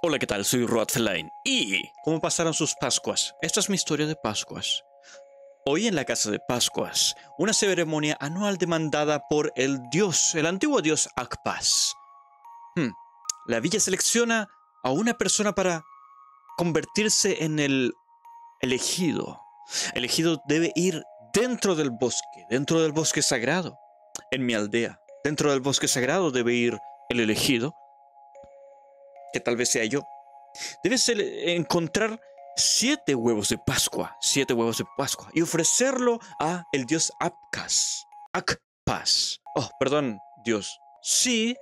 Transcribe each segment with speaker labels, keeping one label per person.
Speaker 1: Hola, ¿qué tal? Soy Rod ¿Y cómo pasaron sus Pascuas? Esta es mi historia de Pascuas. Hoy en la Casa de Pascuas, una ceremonia anual demandada por el dios, el antiguo dios Akpas. Hmm. La villa selecciona a una persona para convertirse en el elegido. El elegido debe ir dentro del bosque, dentro del bosque sagrado. En mi aldea, dentro del bosque sagrado debe ir el elegido que tal vez sea yo, debes encontrar siete huevos de Pascua, siete huevos de Pascua, y ofrecerlo a el dios Apkas, Akpas. Oh, perdón, dios. Si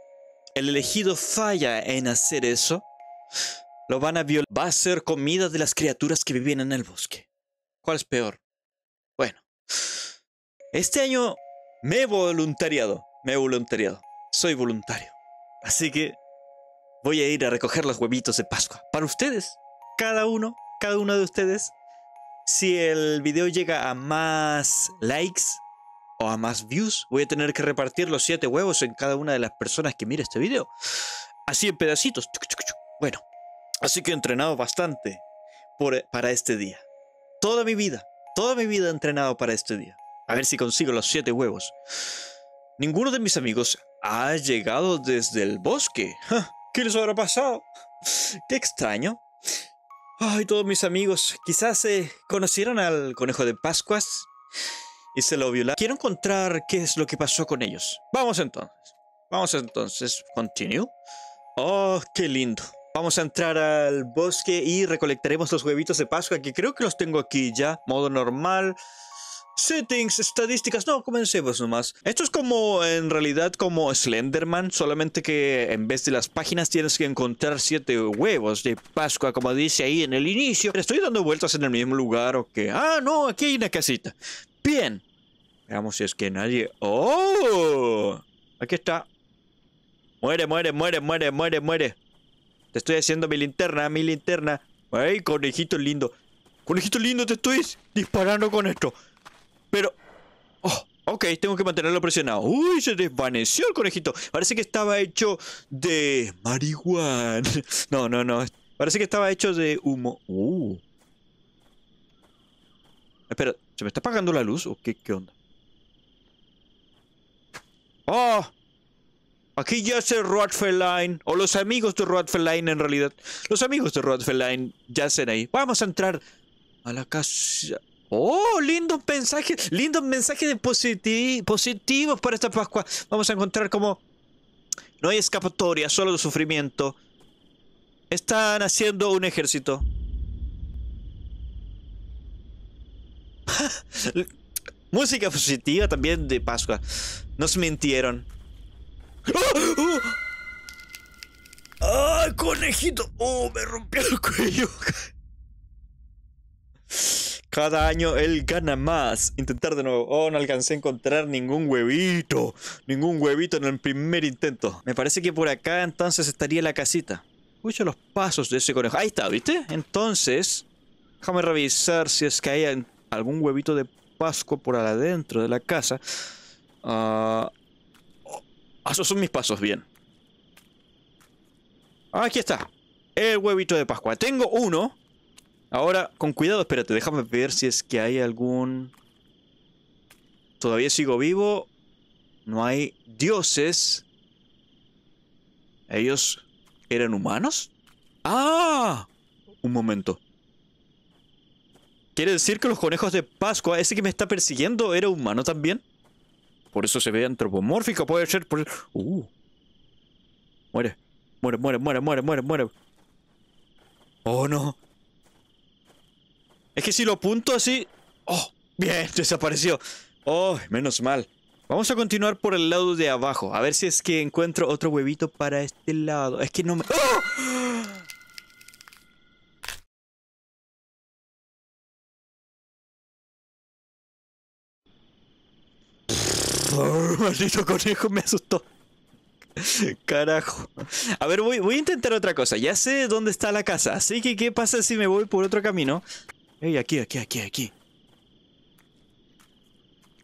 Speaker 1: el elegido falla en hacer eso, lo van a violar. Va a ser comida de las criaturas que vivían en el bosque. ¿Cuál es peor? Bueno, este año me he voluntariado, me he voluntariado, soy voluntario. Así que voy a ir a recoger los huevitos de Pascua. Para ustedes, cada uno, cada uno de ustedes. Si el video llega a más likes o a más views, voy a tener que repartir los siete huevos en cada una de las personas que mire este video. Así en pedacitos. Bueno, así que he entrenado bastante para este día. Toda mi vida, toda mi vida he entrenado para este día. A ver si consigo los siete huevos. Ninguno de mis amigos ha llegado desde el bosque. ¿Qué les habrá pasado? Qué extraño. Ay, todos mis amigos, quizás se eh, conocieron al conejo de Pascuas y se lo violaron. Quiero encontrar qué es lo que pasó con ellos. Vamos entonces. Vamos entonces. Continue. Oh, qué lindo. Vamos a entrar al bosque y recolectaremos los huevitos de Pascua, que creo que los tengo aquí ya. Modo normal settings, estadísticas. No, comencemos nomás. Esto es como, en realidad, como Slenderman, solamente que en vez de las páginas tienes que encontrar siete huevos de Pascua, como dice ahí en el inicio. Estoy dando vueltas en el mismo lugar o que... Ah, no, aquí hay una casita. Bien. Veamos si es que nadie... ¡Oh! Aquí está. Muere, muere, muere, muere, muere, muere. Te estoy haciendo mi linterna, mi linterna. ¡Ay, conejito lindo! Conejito lindo, te estoy disparando con esto. Pero... Oh, ok, tengo que mantenerlo presionado. Uy, se desvaneció el conejito. Parece que estaba hecho de marihuana. No, no, no. Parece que estaba hecho de humo. Uh. Espera, ¿se me está apagando la luz o qué, qué onda? ¡Oh! Aquí ya yace Rodfelline. o los amigos de Rodfelline, en realidad. Los amigos de ya yacen ahí. Vamos a entrar a la casa. Oh, lindos mensajes, lindos mensajes de positivos para esta Pascua. Vamos a encontrar como no hay escapatoria, solo sufrimiento. Están haciendo un ejército. Música positiva también de Pascua. Nos mintieron. ¡Oh! ¡Oh! ¡Ay, ¡Ah, conejito! ¡Oh, me rompió el cuello! Cada año él gana más. Intentar de nuevo. Oh, no alcancé a encontrar ningún huevito. Ningún huevito en el primer intento. Me parece que por acá entonces estaría la casita. Escucho los pasos de ese conejo. Ahí está, ¿viste? Entonces, déjame revisar si es que hay algún huevito de Pascua por adentro de la casa. Ah, oh, esos son mis pasos, bien. Aquí está. El huevito de Pascua. Tengo uno. Ahora, con cuidado, espérate, déjame ver si es que hay algún... Todavía sigo vivo. No hay dioses. ¿Ellos eran humanos? ¡Ah! Un momento. ¿Quiere decir que los conejos de Pascua, ese que me está persiguiendo, era humano también? Por eso se ve antropomórfico, puede ser. Por... Uh. Muere. Muere, muere, muere, muere, muere, muere. Oh no. Es que si lo apunto así... ¡Oh! Bien, desapareció. ¡Oh! Menos mal. Vamos a continuar por el lado de abajo. A ver si es que encuentro otro huevito para este lado. Es que no me... ¡Oh! maldito conejo, me asustó. Carajo. A ver, voy, voy a intentar otra cosa. Ya sé dónde está la casa. Así que, ¿qué pasa si me voy por otro camino? Ey, aquí, aquí, aquí, aquí.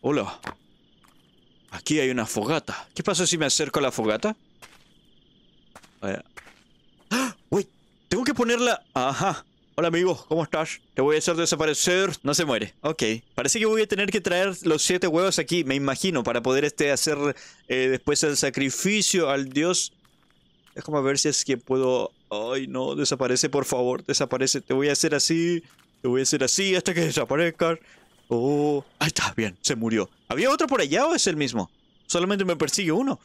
Speaker 1: Hola. Aquí hay una fogata. ¿Qué pasa si me acerco a la fogata? ¡Ah! ¡Uy! Tengo que ponerla... Ajá. Hola amigo, ¿cómo estás? Te voy a hacer desaparecer. No se muere. Ok. Parece que voy a tener que traer los siete huevos aquí, me imagino, para poder este hacer eh, después el sacrificio al dios. Déjame ver si es que puedo... Ay, no, desaparece, por favor, desaparece. Te voy a hacer así... Te voy a hacer así hasta que desaparezca. Oh, ahí está, bien, se murió. ¿Había otro por allá o es el mismo? Solamente me persigue uno.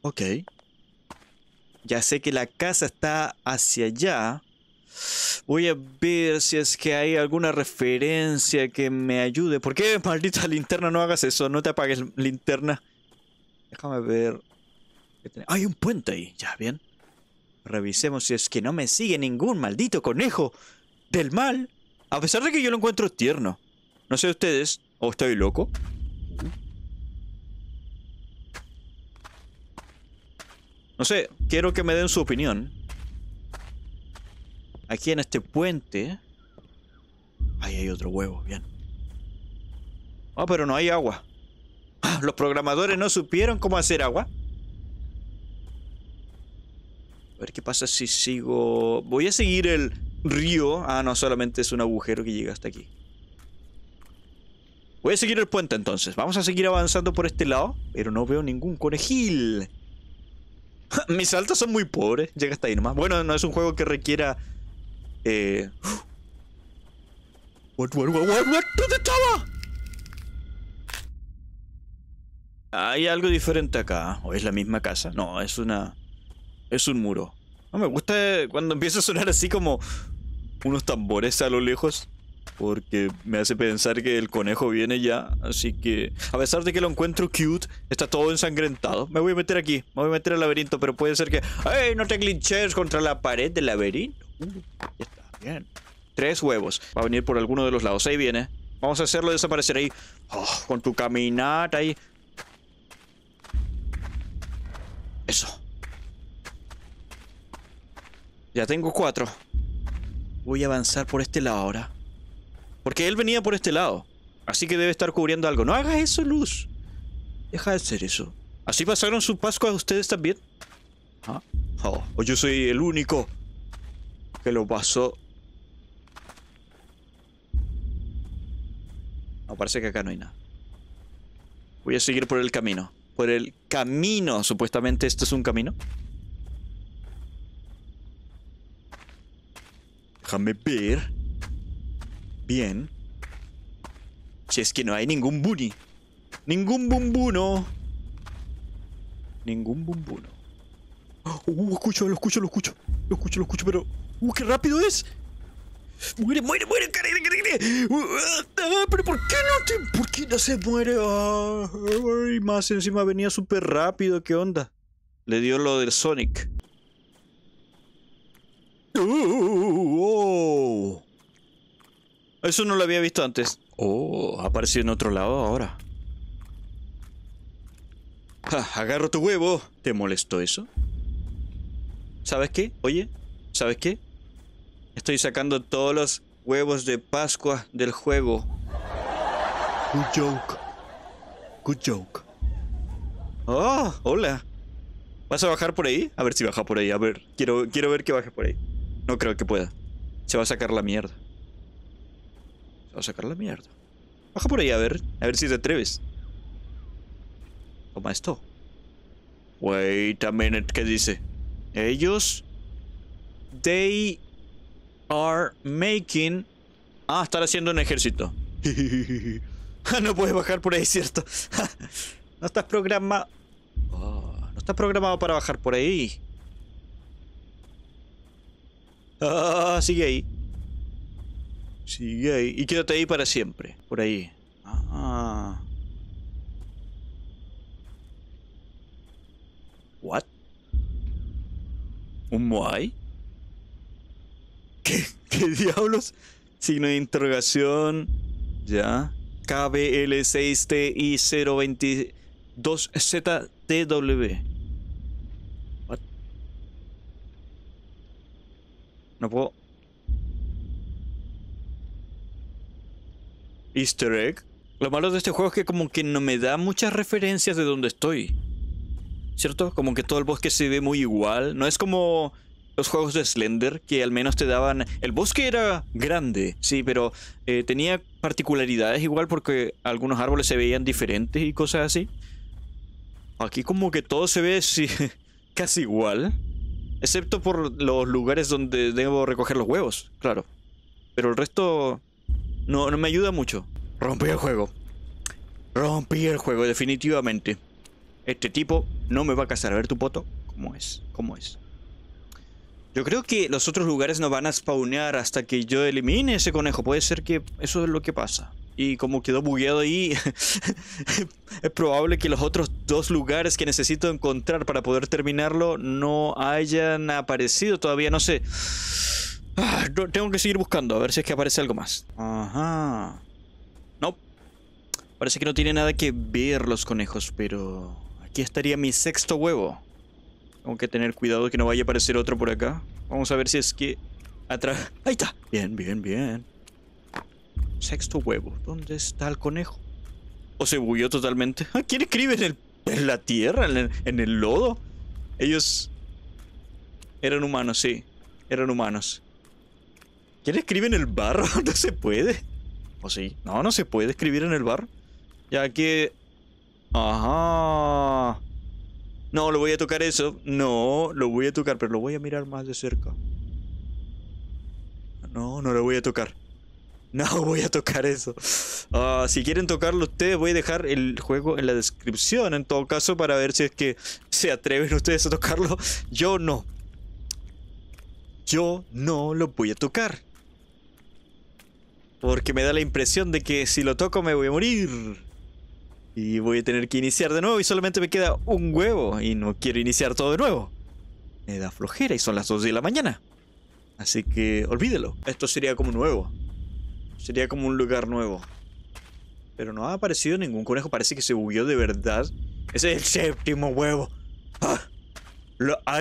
Speaker 1: Ok. Ya sé que la casa está hacia allá. Voy a ver si es que hay alguna referencia que me ayude. ¿Por qué, maldita linterna, no hagas eso? No te apagues linterna. Déjame ver. Hay un puente ahí. Ya, bien. Revisemos si es que no me sigue ningún maldito conejo del mal. A pesar de que yo lo encuentro tierno. No sé ustedes, o estoy loco. No sé, quiero que me den su opinión. Aquí en este puente... Ahí hay otro huevo, bien. Ah, pero no hay agua. Ah, los programadores no supieron cómo hacer agua. A ver qué pasa si sigo... Voy a seguir el, río. Ah, no, solamente es un agujero que llega hasta aquí. Voy a seguir el puente entonces. Vamos a seguir avanzando por este lado, pero no veo ningún conejil. Mis saltos son muy pobres. Llega hasta ahí nomás. Bueno, no es un juego que requiera... Eh, what, ¿Dónde estaba? Hay algo diferente acá. ¿O es la misma casa? No, es una... Es un muro. No me gusta cuando empieza a sonar así como unos tambores a lo lejos. Porque me hace pensar que el conejo viene ya. Así que, a pesar de que lo encuentro cute, está todo ensangrentado. Me voy a meter aquí, me voy a meter al laberinto, pero puede ser que... ¡Ey! No te glitches contra la pared del laberinto. Uh, ya está bien. Tres huevos. Va a venir por alguno de los lados. Ahí viene. Vamos a hacerlo desaparecer ahí. Oh, con tu caminata ahí. Eso. Ya tengo cuatro. Voy a avanzar por este lado ahora. Porque él venía por este lado. Así que debe estar cubriendo algo. No hagas eso, Luz. Deja de hacer eso. ¿Así pasaron su a ustedes también? ¿Ah? Oh, o pues yo soy el único que lo pasó. No, parece que acá no hay nada. Voy a seguir por el camino. Por el camino, supuestamente. ¿Este es un camino? Déjame ver. Bien. Si es que no hay ningún bunny. Ningún bumbuno. Ningún bumbuno. ¡Oh! Uh, escucho, lo escucho, lo escucho. Lo escucho, lo escucho, pero... Uh, qué rápido es. Muere, muere, muere, caray! caray ¡Uh! ah, pero ¿por qué no ¿Por qué no se muere? Ah, y más encima venía súper rápido, ¿qué onda? Le dio lo del Sonic. Oh. Eso no lo había visto antes. Oh, apareció en otro lado ahora. agarro tu huevo. ¿Te molestó eso? ¿Sabes qué? Oye, ¿sabes qué? Estoy sacando todos los huevos de Pascua del juego. Good joke. Good joke. Oh, hola. ¿Vas a bajar por ahí? A ver si baja por ahí. A ver, quiero, quiero ver que baje por ahí. No creo que pueda. Se va a sacar la mierda. Se va a sacar la mierda. Baja por ahí a ver. A ver si te atreves. Toma esto. Wait a minute, ¿qué dice? Ellos... They are making... Ah, estar haciendo un ejército. no puedes bajar por ahí, ¿cierto? no estás programado... Oh, no estás programado para bajar por ahí. Ah, sigue ahí. Sigue ahí. Y quédate ahí para siempre. Por ahí. Ah. What? ¿Un Moai? ¿Qué, ¿Qué diablos? Signo de interrogación. Ya. KBL6TI022ZTW. No puedo... Easter egg. Lo malo de este juego es que como que no me da muchas referencias de donde estoy. ¿Cierto? Como que todo el bosque se ve muy igual. No es como los juegos de Slender, que al menos te daban... El bosque era grande, sí, pero eh, tenía particularidades igual porque algunos árboles se veían diferentes y cosas así. Aquí como que todo se ve casi igual. Excepto por los lugares donde debo recoger los huevos, claro. Pero el resto no, me ayuda mucho. Rompí el juego. Rompí el juego, definitivamente. Este tipo no me va a casar. A ver tu poto. ¿Cómo es? ¿Cómo es? Yo creo que los otros lugares no van a spawnear hasta que yo elimine ese conejo. Puede ser que eso es lo que pasa y como quedó bugueado ahí, es probable que los otros dos lugares que necesito encontrar para poder terminarlo no hayan aparecido todavía, no sé. Ah, tengo que seguir buscando, a ver si es que aparece algo más. Ajá. No. Parece que no tiene nada que ver los conejos, pero... Aquí estaría mi sexto huevo. Tengo que tener cuidado que no vaya a aparecer otro por acá. Vamos a ver si es que... Atrás... Ahí está. Bien, bien, bien sexto huevo. ¿Dónde está el conejo? O se bulló totalmente. quién escribe en, el, en la tierra, en el, lodo? Ellos eran humanos, sí. Eran humanos. ¿Quién escribe en el barro? No se puede. ¿O sí? No, no se puede escribir en el barro. Ya que... Ajá. No, lo voy a tocar eso. No, lo voy a tocar, pero lo voy a mirar más de cerca. No, no lo voy a tocar. No voy a tocar eso. Ah, si quieren tocarlo ustedes, voy a dejar el juego en la descripción, en todo caso, para ver si es que se atreven ustedes a tocarlo. Yo no. Yo no lo voy a tocar. Porque me da la impresión de que si lo toco me voy a morir. Y voy a tener que iniciar de nuevo y solamente me queda un huevo. Y no quiero iniciar todo de nuevo. Me da flojera y son las 2 de la mañana. Así que olvídelo. Esto sería como nuevo. Sería como un lugar nuevo. Pero no ha aparecido ningún conejo. Parece que se huyó de verdad. Ese es el séptimo huevo. Ah,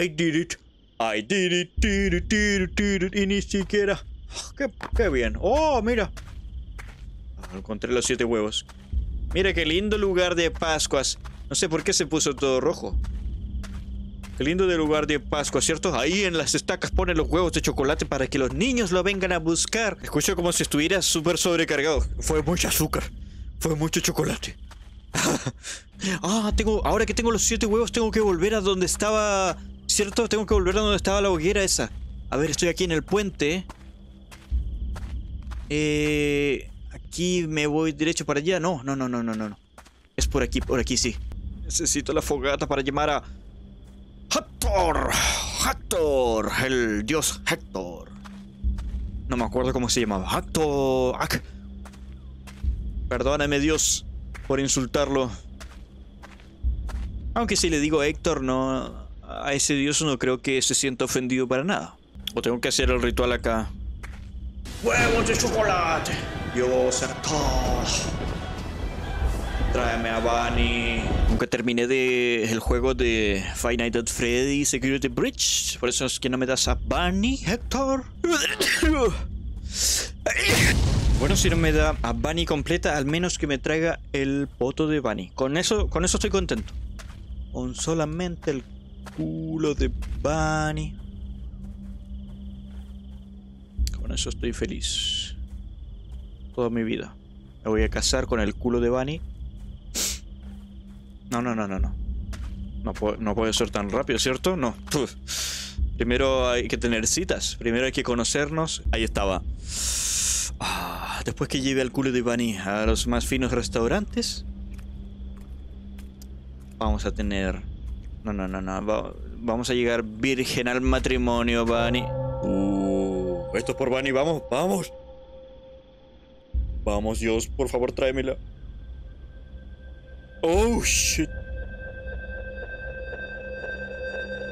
Speaker 1: I did it. I did it, did Y ni siquiera. Ah, qué, bien! ¡Oh, mira! Ah, encontré los siete huevos. Mira qué lindo lugar de Pascuas. No sé por qué se puso todo rojo. Qué lindo del lugar de Pascua, ¿cierto? Ahí en las estacas ponen los huevos de chocolate para que los niños lo vengan a buscar. Escucho como si estuviera súper sobrecargado. Fue mucho azúcar. Fue mucho chocolate. ah, tengo. Ahora que tengo los siete huevos, tengo que volver a donde estaba. ¿Cierto? Tengo que volver a donde estaba la hoguera esa. A ver, estoy aquí en el puente. Eh. Aquí me voy derecho para allá. No, no, no, no, no, no. Es por aquí, por aquí sí. Necesito la fogata para llamar a Héctor, Héctor, el dios Héctor. No me acuerdo cómo se llamaba. Héctor. Perdóname Dios por insultarlo. Aunque si le digo Héctor, no. A ese dios no creo que se sienta ofendido para nada. O tengo que hacer el ritual acá. ¡Huevos de chocolate! Dios tráeme a Bunny. Nunca terminé de el juego de Five Nights at Freddy Security Bridge. Por eso es que no me das a Bunny, Héctor. Bueno, si no me da a Bunny completa, al menos que me traiga el poto de Bunny. Con eso, con eso estoy contento. Con solamente el culo de Bunny. Con eso estoy feliz. Toda mi vida. Me voy a casar con el culo de Bunny no, no, no, no, no. No, puede, no puede ser tan rápido, ¿cierto? No. Primero hay que tener citas. Primero hay que conocernos. Ahí estaba. Ah, después que lleve al culo de Bunny a los más finos restaurantes. Vamos a tener... No, no, no, no. vamos a llegar virgen al matrimonio, Bunny. Uh, esto es por Bunny. Vamos, vamos. Vamos, Dios, por favor, tráemela. Oh, shit.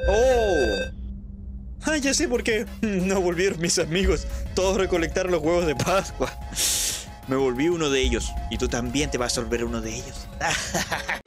Speaker 1: Oh. Ah, ya sé por qué no volvieron mis amigos. Todos recolectaron los huevos de Pascua. Me volví uno de ellos. Y tú también te vas a volver uno de ellos.